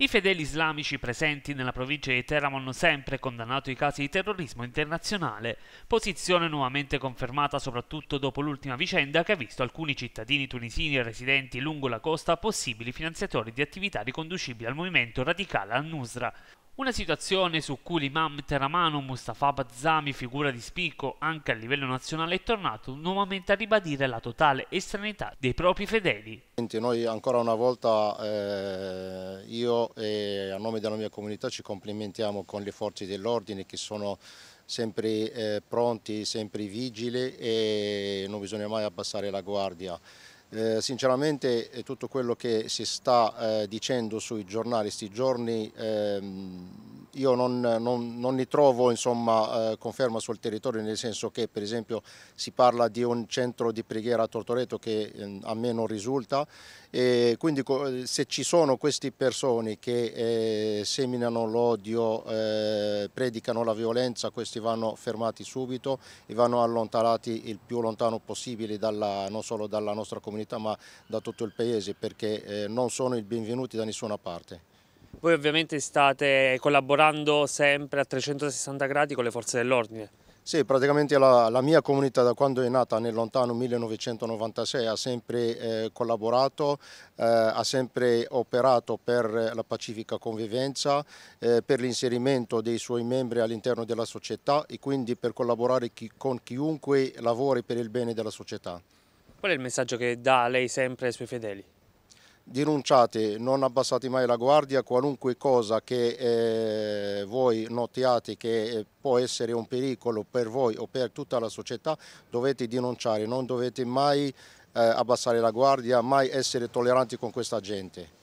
I fedeli islamici presenti nella provincia di Teheran hanno sempre condannato i casi di terrorismo internazionale, posizione nuovamente confermata soprattutto dopo l'ultima vicenda che ha visto alcuni cittadini tunisini residenti lungo la costa possibili finanziatori di attività riconducibili al movimento radicale al-Nusra, una situazione su cui l'imam teramano Mustafa Bazzami, figura di spicco anche a livello nazionale, è tornato nuovamente a ribadire la totale estranità dei propri fedeli. Noi ancora una volta eh, io e eh, a nome della mia comunità ci complimentiamo con le forze dell'ordine che sono sempre eh, pronti, sempre vigili e non bisogna mai abbassare la guardia. Eh, sinceramente eh, tutto quello che si sta eh, dicendo sui giornali sti giorni ehm, io non, non, non ne trovo insomma, eh, conferma sul territorio, nel senso che per esempio si parla di un centro di preghiera a Tortoreto che eh, a me non risulta e quindi eh, se ci sono queste persone che eh, seminano l'odio, eh, predicano la violenza, questi vanno fermati subito e vanno allontanati il più lontano possibile dalla, non solo dalla nostra comunità ma da tutto il paese perché eh, non sono i benvenuti da nessuna parte. Voi ovviamente state collaborando sempre a 360 gradi con le forze dell'ordine. Sì, praticamente la, la, mia comunità da quando è nata nel lontano 1996 ha sempre eh, collaborato, eh, ha sempre operato per la pacifica convivenza, eh, per l'inserimento dei suoi membri all'interno della società e quindi per collaborare chi, con chiunque lavori per il bene della società. Qual è il messaggio che dà lei sempre ai suoi fedeli? denunciate, non abbassate mai la guardia, qualunque cosa che eh, voi notiate che eh, può essere un pericolo per voi o per tutta la società, dovete denunciare, non dovete mai eh, abbassare la guardia, mai essere tolleranti con questa gente.